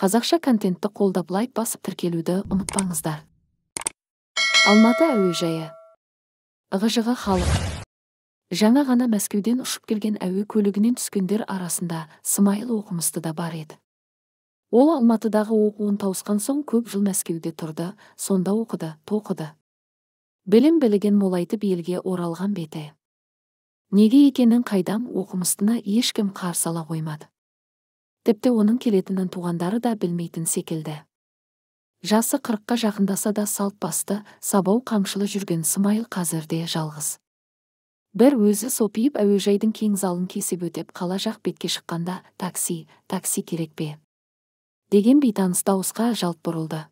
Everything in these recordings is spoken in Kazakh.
қазақша контентті қолдап лайк басып тіркелуді ұмытпаңыздар алматы әуежайы Ығыжығы халық жаңа ғана мәскеуден ұшып келген әуе көлігінен түскендер арасында смайыл оқымысты да бар еді ол алматыдағы оқуын тауысқан соң көп жыл мәскеуде тұрды сонда оқыды тоқыды білім білігін молайтып елге оралған беті неге екенін қайдам оқымыстына ешкім қарсы ала қоймады тіпті оның келетінін туғандары да білмейтін секілді жасы қырыққа жақындаса да салт басты сабау қамшылы жүрген смайыл қазірде жалғыз бір өзі сопиып әуежайдың кең залын кесіп өтеп қала жақ бетке шыққанда такси такси керек пе деген бейтаныс дауысқа жалт бұрылды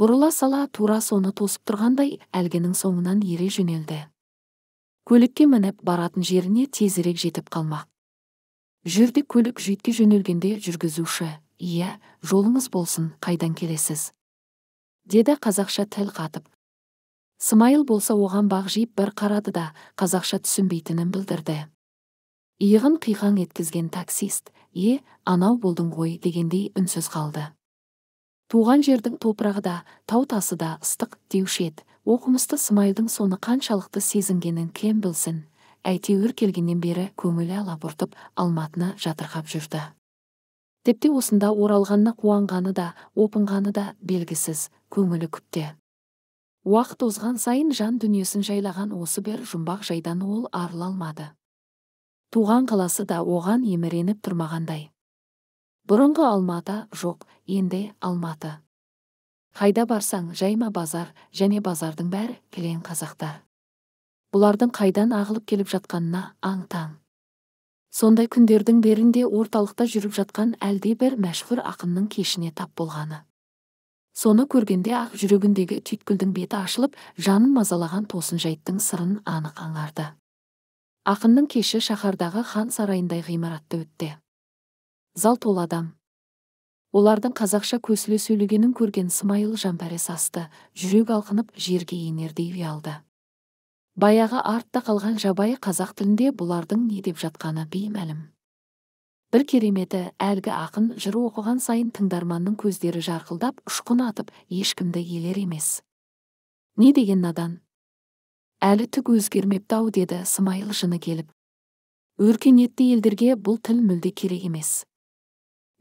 бұрыла сала тура соны тосып тұрғандай әлгінің соңынан ере жөнелді көлікке мініп баратын жеріне тезірек жетіп қалмақ жерде көлік жүйітке жөнелгенде жүргізуші иә жолыңыз болсын қайдан келесіз деді қазақша тіл қатып смайыл болса оған бағжиып бір қарады да қазақша түсінбейтінін білдірді иығын қиқаң еткізген таксист е анау болдың ғой дегендей үнсіз қалды туған жердің топырағы да тау тасы да ыстық деуші еді оқымысты смайылдың соны қаншалықты сезінгенін кем білсін әйтеуір келгеннен бері көңілі алабұртып алматыны жатырқап жүрді тіпті осында оралғанына қуанғаны да опынғаны да белгісіз көңілі күпте уақыт озған сайын жан дүниесін жайлаған осы бір жұмбақ жайдан ол арыла алмады туған қаласы да оған еміреніп тұрмағандай бұрынғы алматы жоқ енді алматы қайда барсаң жайма базар және базардың бәрі кілең қазақтар бұлардың қайдан ағылып келіп жатқанына аң таң сондай күндердің берінде орталықта жүріп жатқан әлдебір бір мәшһүр ақынның кешіне тап болғаны соны көргенде ақ жүрегіндегі түйткілдің беті ашылып жанын мазалаған тосын жайттың сырын анық аңғарды ақынның кеші шаһардағы хан сарайындай ғимаратта өтті зал тол адам олардың қазақша көсіле сөйлегенін көрген смайыл жамбәрі састы жүрек алқынып жерге енердей ұялды баяғы артта қалған жабайы қазақ тілінде бұлардың не деп жатқаны беймәлім бір кереметі әлгі ақын жыр оқыған сайын тыңдарманның көздері жарқылдап ұшқын атып ешкімді елер емес не деген надан әлі түк өзгермепті ау деді смайыл жыны келіп өркениетті елдерге бұл тіл мүлде керек емес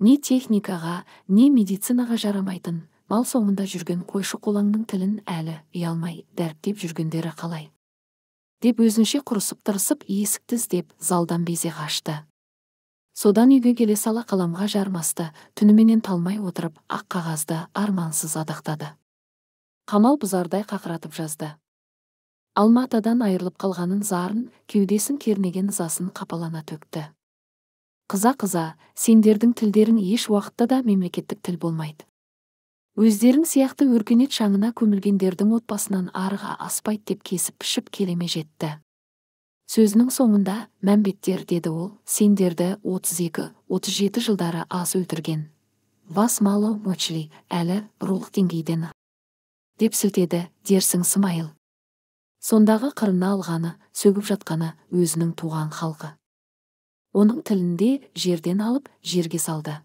не техникаға не медицинаға жарамайтын мал соңында жүрген қойшы қолаңның тілін әлі ұялмай дәріптеп жүргендері қалай деп өзінше құрысып тырысып есікті іздеп залдан безе қашты содан үйге келе сала қаламға жармасты түніменен талмай отырып ақ қағазды армансыз адақтады қамал бұзардай қақыратып жазды алматыдан айырылып қалғанын зарын кеудесін кернеген ызасын қапалана төкті қыза қыза сендердің тілдерің еш уақытта да мемлекеттік тіл болмайды өздерің сияқты өркениет шаңына көмілгендердің отбасынан арыға аспайды деп кесіп пішіп келеме жетті сөзінің соңында мәмбеттер деді ол сендерді 32-37 жылдары аз өлтірген «Вас мало мочли әлі рулық деңгейден деп сілтеді дерсің смайыл сондағы қырына алғаны сөгіп жатқаны өзінің туған халқы оның тілінде жерден алып жерге салды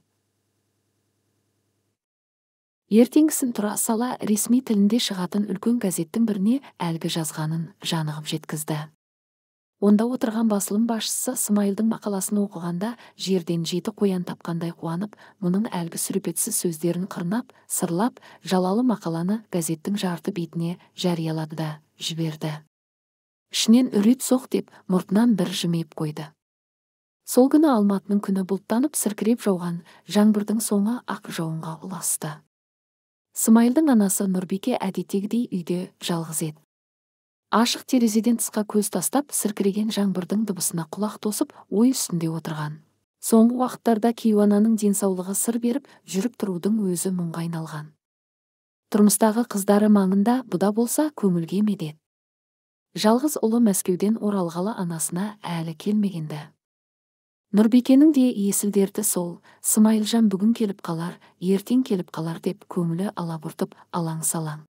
ертеңгісін тұра сала ресми тілінде шығатын үлкен газеттің біріне әлгі жазғанын жанығып жеткізді онда отырған басылым басшысы смайылдың мақаласын оқығанда жерден жеті қоян тапқандай қуанып мұның әлгі сүрпетсіз сөздерін қырнап сырлап жалалы мақаланы газеттің жарты бетіне жариялады да жіберді ішінен үрет соқ деп мұртынан бір жымиып қойды сол күні алматының күні бұлттанып сіркіреп жауған жаңбырдың соңы ақ жауынға ұласты Сымайылдың анасы нұрбике әдеттегідей үйде жалғыз еді ашық терезеден тысқа көз тастап сіркіреген жаңбырдың дыбысына құлақ тосып ой үстінде отырған соңғы уақыттарда кейуананың денсаулығы сыр беріп жүріп тұрудың өзі мұңға айналған тұрмыстағы қыздары маңында бұда болса көңілге медет жалғыз ұлы мәскеуден оралғалы анасына әлі келмегенді нұрбекенің де есіл сол смайылжан бүгін келіп қалар ертең келіп қалар деп көңілі алабұртып алаң салаң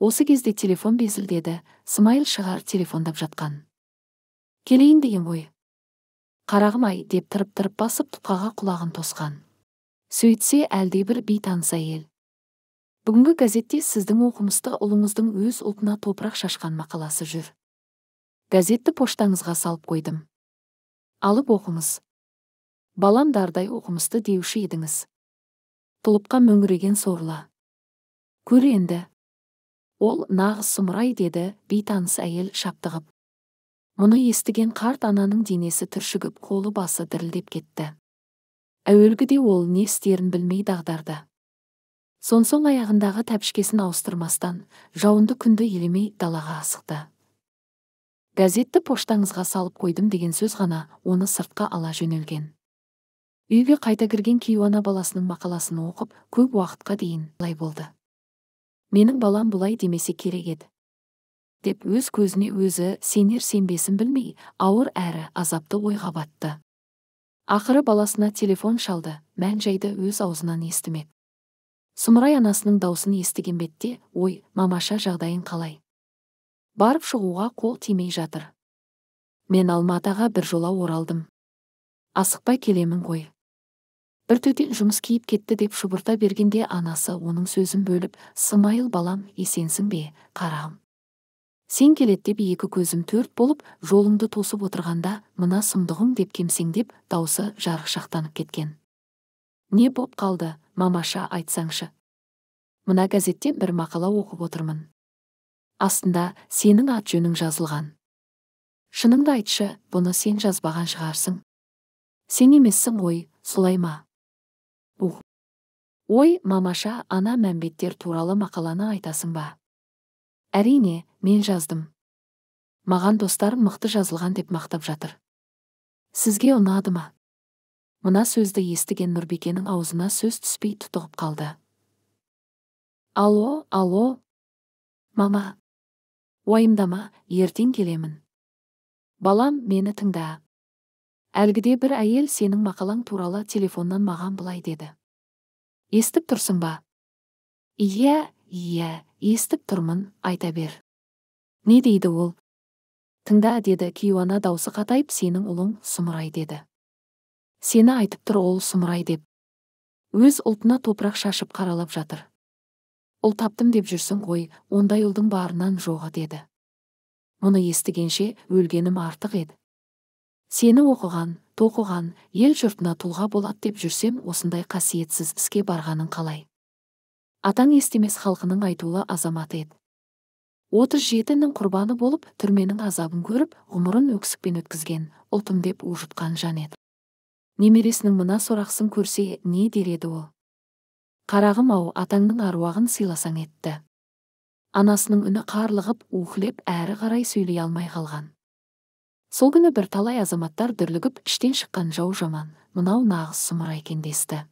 осы кезде телефон безілдеді смайыл шығар телефондап жатқан келейін деген ғой қарағым ай деп тырып тырып басып тұтқаға құлағын тосқан сөйтсе әлдебір бейтаныс әйел бүгінгі газетте сіздің оқымысты ұлыңыздың өз ұлтына топырақ шашқан мақаласы жүр газетті поштаңызға салып қойдым алып оқыңыз дардай оқымысты деуші едіңіз тұлыпқа мөңіреген сорлы көр енді ол нағыз сұмырай деді бейтаныс әйел шаптығып мұны естіген қарт ананың денесі түршігіп қолы басы дірілдеп кетті әуелгіде ол не істерін білмей дағдарды сонсоң аяғындағы тәпішкесін ауыстырмастан жауынды күнді елемей далаға асықты газетті поштаңызға салып қойдым деген сөз ғана оны сыртқа ала жөнелген үйге қайта кірген кейуана баласының мақаласын оқып көп уақытқа дейін былай болды менің балам бұлай демесе керек еді деп өз көзіне өзі сенер сенбесін білмей ауыр әрі азапты ойға батты ақыры баласына телефон шалды мән жайды өз аузынан естімек сұмырай анасының даусын естіген бетте ой мамаша жағдайың қалай барып шығуға қол тимей жатыр мен алматыға бір жола оралдым асықпай келемін ғой бір төтен жұмыс киіп кетті деп шұбырта бергенде анасы оның сөзін бөліп Сымайыл балам есенсің бе қарағым сен келет деп екі көзім төрт болып жолыңды тосып отырғанда мына сұмдығым деп кемсеңдеп даусы жарықшақтанып кеткен не боп қалды мамаша айтсаңшы мына газеттен бір мақала оқып отырмын астында сенің ат жөнің жазылған шыныңды айтшы бұны сен жазбаған шығарсың сен емессің ғой солай ма ух ой мамаша ана мәмбеттер туралы мақаланы айтасың ба әрине мен жаздым маған достарым мықты жазылған деп мақтап жатыр сізге ұнады ма мына сөзді естіген нұрбекенің аузына сөз түспей тұтығып қалды алло алло мама уайымдама ертең келемін балам мені тыңда әлгіде бір әйел сенің мақалаң туралы телефоннан маған былай деді естіп тұрсың ба иә иә естіп тұрмын айта бер не дейді ол тыңда деді кейуана даусы қатайып сенің ұлың сұмырай деді сені айтып тұр ол сұмырай деп өз ұлтына топырақ шашып қаралап жатыр ұл таптым деп жүрсің ғой ондай ұлдың барынан жоғы деді мұны естігенше өлгенім артық еді сені оқыған тоқыған ел жұртына тұлға болады деп жүрсем осындай қасиетсіз іске барғаның қалай атаң естемес халқының айтулы азаматы еді отыз жетінің құрбаны болып түрменің азабын көріп ғұмырын өксікпен өткізген ұлтым деп уժытқан жан еді немересінің мына сорақысын көрсе не дер еді ол қарағым ау атаңның аруағын сыйласаң етті анасының үні қарлығып уһілеп әрі қарай сөйлей алмай қалған сол күні талай азаматтар дүрлігіп іштен шыққан жау жаман мынау нағыз сұмыра екен десті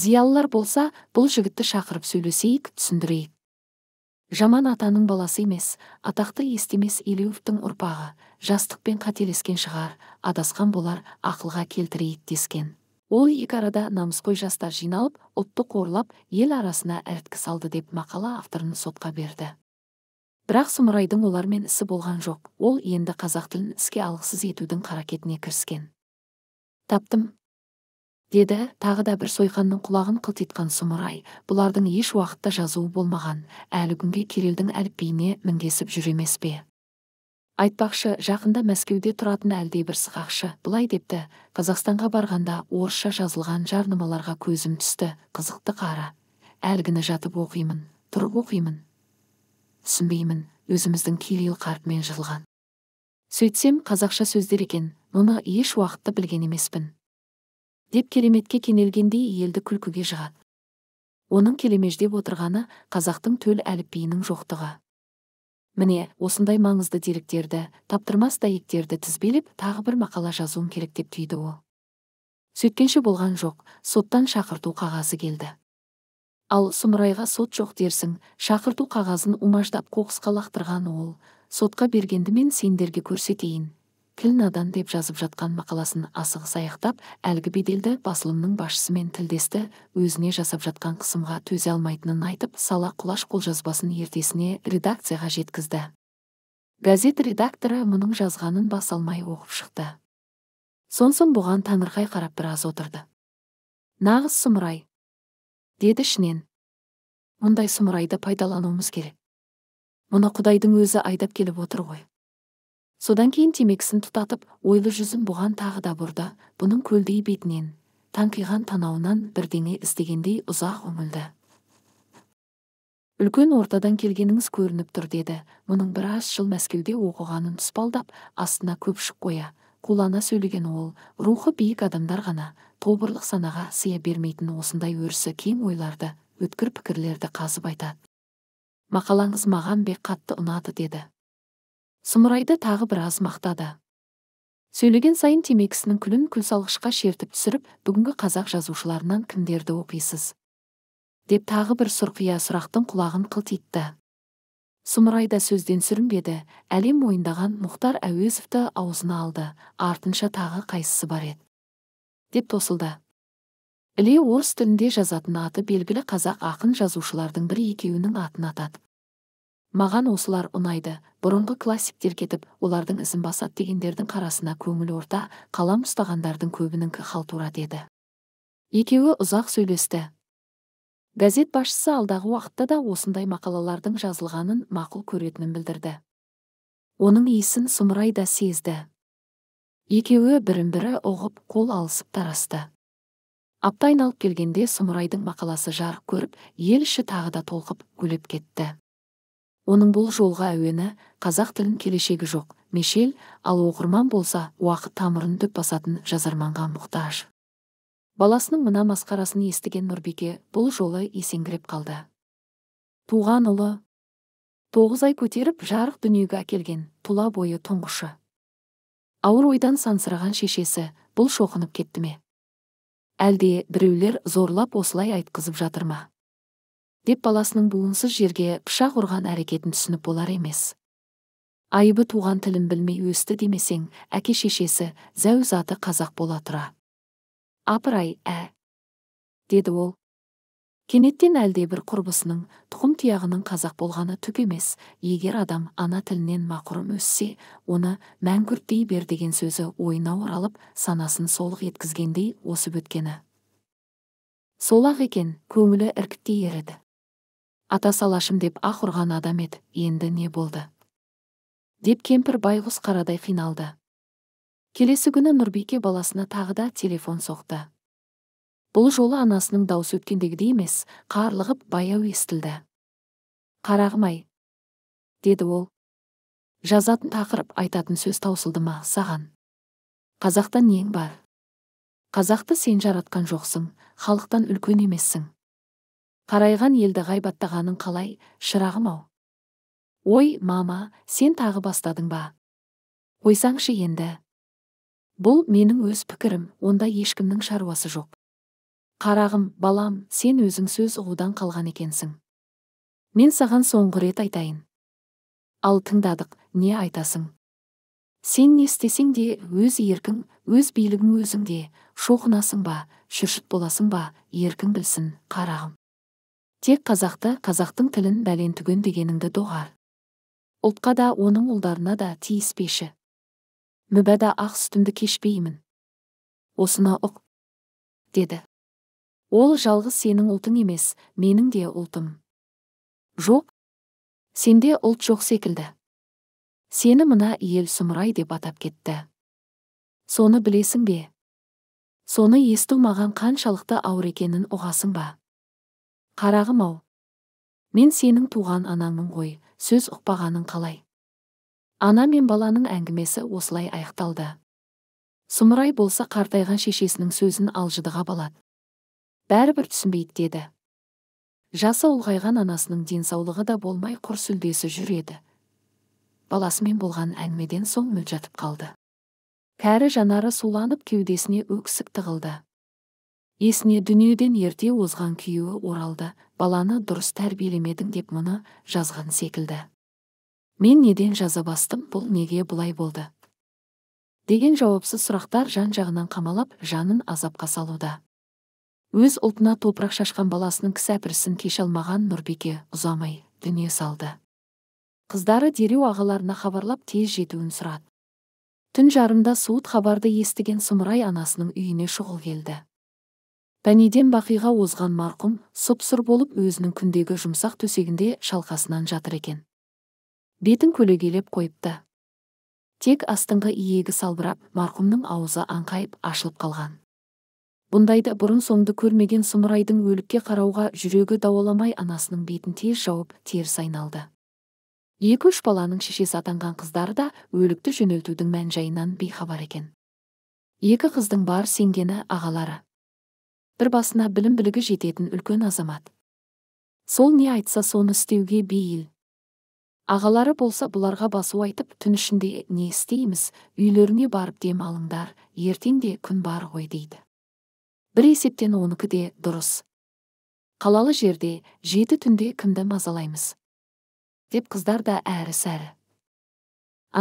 зиялылар болса бұл жігітті шақырып сөйлесейік түсіндірейік жаман атаның баласы емес атақты естемес елеуовтің ұрпағы жастықпен қателескен шығар адасқан болар ақылға келтірейік дескен ол екі арада намысқой жастар жиналып ұлтты қорлап ел арасына әрткі салды деп мақала авторын сотқа берді бірақ сұмырайдың олармен ісі болған жоқ ол енді қазақ тілін іске алғысыз етудің қаракетіне кіріскен таптым деді тағы да бір сойқанның құлағын қылтитқан сұмырай бұлардың еш уақытта жазуы болмаған әлі күнге кирилдің әліпбиіне мінгесіп жүр емес пе айтпақшы жақында мәскеуде тұратын әлдебір сықақшы былай депті қазақстанға барғанда орысша жазылған жарнамаларға көзім түсті қызықты қара әлгіні жатып оқимын тұрып оқимын түсінбеймін өзіміздің кирилл қартмен жазылған сөйтсем қазақша сөздер екен мұны еш уақытта білген емеспін деп кереметке кенелгендей елді күлкіге жығады оның келемеждеп отырғаны қазақтың төл әліпбиінің жоқтығы міне осындай маңызды деректерді таптырмас дәйектерді тізбелеп тағы бір мақала жазуым керек деп түйді ол сөйткенше болған жоқ соттан шақырту қағазы келді ал сұмырайға сот жоқ дерсің шақырту қағазын умаждап қоқысқа лақтырған ол сотқа бергенді мен сендерге көрсетейін тіл надан деп жазып жатқан мақаласын асығыс аяқтап әлгі беделді басылымның басшысымен тілдесті өзіне жасап жатқан қысымға төзе алмайтынын айтып сала құлаш қолжазбасын ертесіне редакцияға жеткізді газет редакторы мұның жазғанын бас алмай оқып шықты сонсоң бұған таңырқай қарап біраз отырды нағыз сұмырай деді ішінен мұндай сұмырайды пайдалануымыз керек мұны құдайдың өзі айдап келіп отыр ғой содан кейін темекісін тұтатып ойлы жүзін бұған тағы да бұрды бұның көлдей бетінен таңқиған танауынан бірдеңе іздегендей ұзақ үңілді үлкен ортадан келгеніңіз көрініп тұр деді мұның біраз жыл мәскеуде оқығанын тұспалдап астына көпшік қоя қулана сөйлеген ол рухы биік адамдар ғана тобырлық санаға сыя бермейтін осындай өрісі кең ойларды өткір пікірлерді қазып айтады мақалаңыз маған бе қатты ұнады деді сұмырайды тағы біраз мақтады сөйлеген сайын темекісінің күлін күлсалғышқа шертіп түсіріп бүгінгі қазақ жазушыларынан кімдерді оқисыз деп тағы бір сұрқия сұрақтың құлағын қылтитты сұмырай да сөзден сүрінбеді әлем мойындаған мұхтар әуезовті аузына алды артынша тағы қайсысы бар еді деп тосылды іле орыс тілінде жазатын аты белгілі қазақ ақын жазушылардың бір екеуінің атын атады маған осылар ұнайды бұрынғы классиктер кетіп олардың ізін басады дегендердің қарасына көңіл орта қалам ұстағандардың көбінің халтура деді. екеуі ұзақ сөйлесті газет басшысы алдағы уақытта да осындай мақалалардың жазылғанын мақұл көретінін білдірді оның иісін сұмырай да сезді екеуі бірін бірі ұғып қол алысып тарасты апта айналып келгенде сұмырайдың мақаласы жарық көріп ел іші тағы да толқып гулеп кетті оның бұл жолғы әуені қазақ тілін келешегі жоқ мешел ал оқырман болса уақыт тамырын түп басатын жазарманға мұқтаж баласының мына масқарасын естіген нұрбике бұл жолы есеңгіреп қалды туған ұлы тоғыз ай көтеріп жарық дүниеге әкелген тұла бойы тұңғышы ауыр ойдан сансыраған шешесі бұл шоқынып кетті ме әлде біреулер зорлап осылай айтқызып жатыр ма деп баласының буынсыз жерге пышақ ұрған әрекетін түсініп болар емес айыбы туған тілін білмей өсті демесең әке шешесі зәу заты қазақ бола тұра апырай ә деді ол кенеттен бір құрбысының тұқым тұяғының қазақ болғаны түк емес егер адам ана тілінен мақұрым өссе оны мәңгүрттей бер деген сөзі ойына оралып санасын солық еткізгендей осып өткені сол екен көңілі іркіттей еріді ата салашым деп ақ ұрған адам еді енді не болды деп кемпір байғұс қарадай қиналды келесі күні нұрбике баласына тағы да телефон соқты бұл жолы анасының даусы өткендегідей емес қарлығып баяу естілді қарағым ай деді ол жазатын тақырып айтатын сөз таусылды ма саған Қазақтан нең бар қазақты сен жаратқан жоқсың халықтан үлкен емессің қарайған елді ғайбаттағаның қалай шырағым ау ой мама сен тағы бастадың ба қойсаңшы енді бұл менің өз пікірім онда ешкімнің шаруасы жоқ қарағым балам сен өзің сөз ұғудан қалған екенсің мен саған соңғы рет айтайын ал тыңдадық не айтасың сен не істесең де өз еркің өз билігің өзіңде шоқынасың ба шүршіт боласың ба еркің білсін қарағым тек қазақты қазақтың тілін бәлен түген дегеніңді доғар ұлтқа да оның ұлдарына да тиіспеші мүбәда ақ сүтімді кешпеймін Осына ұқ деді ол жалғыз сенің ұлтың емес менің де ұлтым жоқ сенде ұлт жоқ секілді сені мына ел сұмырай деп атап кетті соны білесің бе соны есту маған қаншалықты ауыр екенін ұғасың ба қарағым ау мен сенің туған анаңмын ғой сөз ұқпағаның қалай ана мен баланың әңгімесі осылай аяқталды сұмырай болса қартайған шешесінің сөзін алжыдыға балады бәрібір түсінбейді деді жасы ұлғайған анасының денсаулығы да болмай құр сүлдесі жүреді баласымен болған әңгімеден соң мөл жатып қалды кәрі жанары суланып кеудесіне өксік тығылды есіне дүниеден ерте озған күйеуі оралды баланы дұрыс тәрбиелемедің деп мұны жазған секілді мен неден жаза бастым бұл неге бұлай болды деген жауапсыз сұрақтар жан жағынан қамалап жанын азапқа салуда өз ұлтына топырақ шашқан баласының кісәпірісін кеше алмаған нұрбеке ұзамай дүние салды қыздары дереу ағаларына хабарлап тез жетуін сұрады түн жарымда суыт хабарды естіген сұмырай анасының үйіне шұғыл келді пәниден бақиға озған марқұм сұп болып өзінің күндегі жұмсақ төсегінде шалқасынан жатыр екен бетін көлегейлеп қойыпты тек астыңғы иегі салбырап марқұмның аузы аңқайып ашылып қалған бұндайды бұрын соңды көрмеген сұмырайдың өлікке қарауға жүрегі дауаламай анасының бетін тез жауып теріс айналды екі үш баланың шешесі атанған қыздары да өлікті жөнелтудің мән жайынан бейхабар екен екі қыздың бар сенгені ағалары бір басына білім білігі жететін үлкен азамат сол не айтса соны істеуге бейіл ағалары болса бұларға басу айтып түн ішінде не істейміз үйлеріне барып дем алыңдар ертең де күн бар ғой дейді бір есептен оныкі де дұрыс қалалы жерде жеті түнде кімді мазалаймыз деп қыздар да әрі сәрі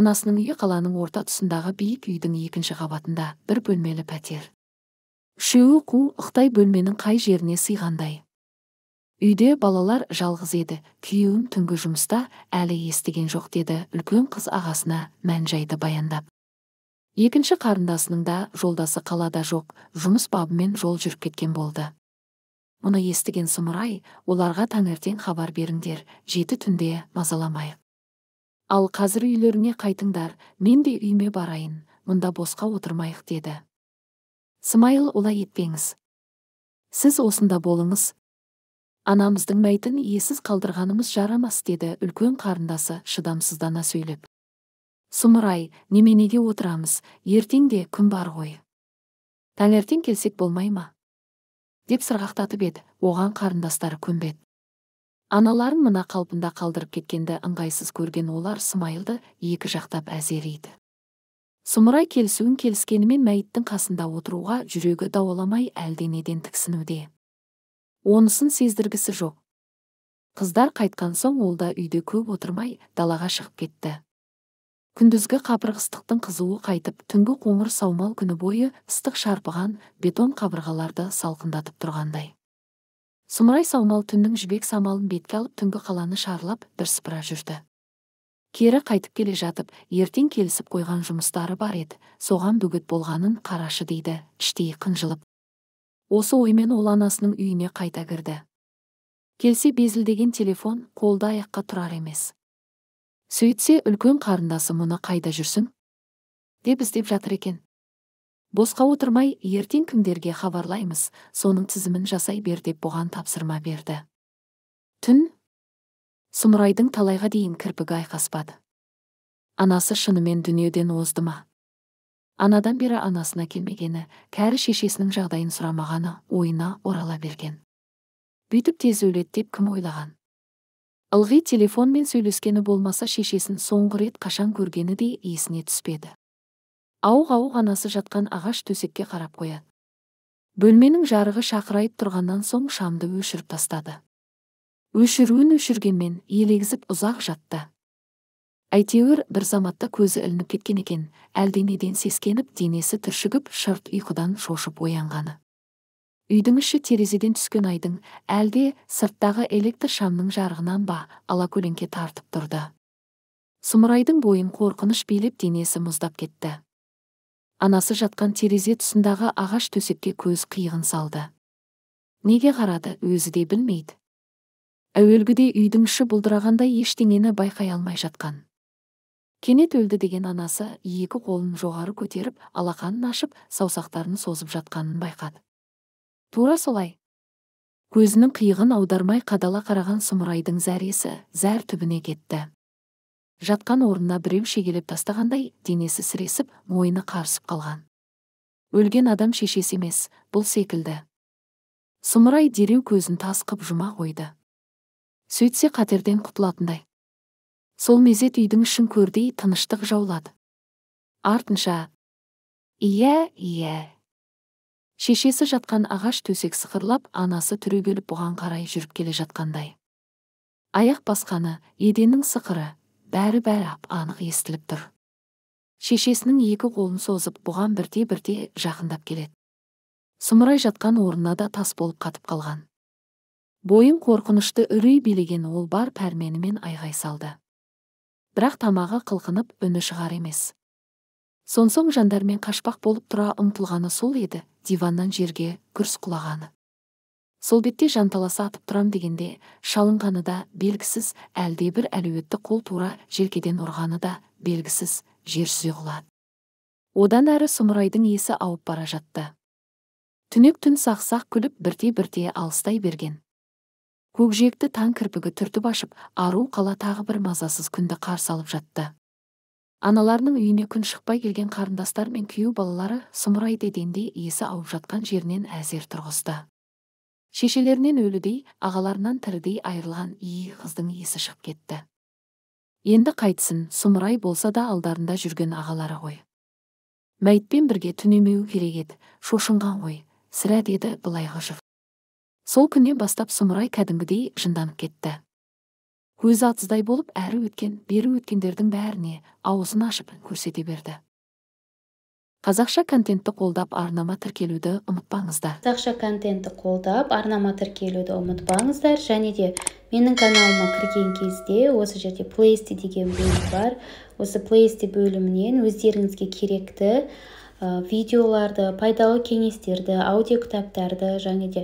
анасының үйі қаланың орта тұсындағы биік үйдің екінші қабатында бір бөлмелі пәтер үшеуі қу ықтай бөлменің қай жеріне сыйғандай үйде балалар жалғыз еді күйеуім түнгі жұмыста әлі естіген жоқ деді үлкен қыз ағасына мән жайды баяндап екінші қарындасының да жолдасы қалада жоқ жұмыс бабымен жол жүріп кеткен болды мұны естіген сұмырай оларға таңертең хабар беріңдер жеті түнде мазаламайық. ал қазір үйлеріңе қайтыңдар мен де үйіме барайын мұнда босқа отырмайық деді смайыл олай етпеңіз сіз осында болыңыз анамыздың мәйтін иесіз қалдырғанымыз жарамас деді үлкен қарындасы шыдамсыздана сөйлеп сұмырай неменеге отырамыз ертең де күн бар ғой таңертең келсек болмай ма деп сырғақтатып еді оған қарындастары көнбеді аналарын мына қалпында қалдырып кеткенді ыңғайсыз көрген олар смайылды екі жақтап әзер сұмырай келісуін келіскенімен мәйіттің қасында отыруға жүрегі дауаламай әлденеден тіксінуде онысын сездіргісі жоқ қыздар қайтқан соң ол да үйде көп отырмай далаға шығып кетті күндізгі қапырғыстықтың қызуы қайтып түнгі қоңыр саумал күні бойы ыстық шарпыған бетон қабырғаларды салқындатып тұрғандай сұмырай саумал түннің жібек самалын бетке алып түнгі қаланы шарлап бірсыпыра жүрді кері қайтып келе жатып ертең келісіп қойған жұмыстары бар еді соған дүгіт болғанын қарашы дейді іштей қынжылып осы оймен ол анасының үйіне қайта кірді келсе безілдеген телефон қолды аяққа тұрар емес сөйтсе үлкен қарындасы мұны қайда жүрсін? деп іздеп жатыр екен босқа отырмай ертең кімдерге хабарлаймыз соның тізімін жасай бер деп бұған тапсырма берді түн сұмырайдың талайға дейін кірпігі айқаспады анасы шынымен дүниеден озды ма анадан бері анасына келмегені кәрі шешесінің жағдайын сұрамағаны ойына орала берген бүйтіп тез өледі деп кім ойлаған ылғи телефонмен сөйлескені болмаса шешесін соңғы рет қашан көргені де есіне түспеді ауық ауық анасы жатқан ағаш төсекке қарап қояды бөлменің жарығы шақырайып тұрғаннан соң шамды өшіріп тастады өшіруін өшіргенмен елегізіп ұзақ жатты әйтеуір бір заматта көзі ілініп кеткен екен әлденеден сескеніп денесі түршігіп шырт ұйқыдан шошып оянғаны үйдің іші терезеден түскен айдың әлде сырттағы электр шамның жарығынан ба ала алакөлеңке тартып тұрды сұмырайдың бойын қорқыныш билеп денесі мұздап кетті анасы жатқан терезе тұсындағы ағаш төсекке көз қиығын салды неге қарады өзі де білмейді әуелгіде үйдің іші бұлдырағандай ештеңені байқай алмай жатқан кенет өлді деген анасы екі қолын жоғары көтеріп алақанын ашып саусақтарын созып жатқанын байқады тура солай көзінің қиығын аудармай қадала қараған сұмырайдың зәресі зәр түбіне кетті жатқан орнына біреу шегелеп тастағандай денесі сіресіп мойыны қарысып қалған өлген адам шешесі емес бұл секілді сұмырай дереу көзін тас жұма қойды сөйтсе қатерден құтылатындай сол мезет үйдің ішін көрдей тыныштық жаулады артынша иә иә шешесі жатқан ағаш төсек сықырлап анасы түрегеліп бұған қарай жүріп келе жатқандай аяқ басқаны еденнің сықыры бәрі бәрі ап анық естіліп тұр шешесінің екі қолын созып бұған бірте бірте жақындап келеді сұмырай жатқан орнына да тас болып қатып қалған бойын қорқынышты үрей билеген ол бар пәрменімен айғай салды бірақ тамағы қылқынып үні шығар емес сонсоң жандармен қашпақ болып тұра ұмтылғаны сол еді диваннан жерге күрс құлағаны сол бетте жанталаса атып тұрам дегенде шалынғаны да белгісіз әлдебір әлеуетті қол тура желкеден ұрғаны да белгісіз жер сүзе құлады одан әрі сұмырайдың есі ауып бара жатты түнек түн сақсақ күліп бірте бірте алыстай берген көкжиекті таң кірпігі түртіп ашып ару қала тағы бір мазасыз күнді қарсы алып жатты аналарының үйіне күн шықпай келген қарындастар мен күйеу балалары сұмырай дегенде есі ауып жатқан жерінен әзер тұрғызды шешелерінен өлідей ағаларынан тірідей айырылған ии қыздың есі шығып кетті енді қайтсын сұмырай болса да алдарында жүрген ағалары ғой мәйітпен бірге түнемеуі керек еді шошынған ғой сірә деді былайғы жұрт сол күннен бастап сұмырай кәдімгідей жынданып кетті көзі атыздай болып әрі өткен бері өткендердің бәріне аузын ашып көрсете берді қазақша контентті қолдап арнама тіркелуді ұмытпаңыздар қазақша контентті қолдап арнама тіркелуді ұмытпаңыздар және де менің каналыма кірген кезде осы жерде плейсти деген бөлім бар осы плейсти бөлімінен өздеріңізге керекті видеоларды пайдалы кеңестерді аудиокітаптарды және де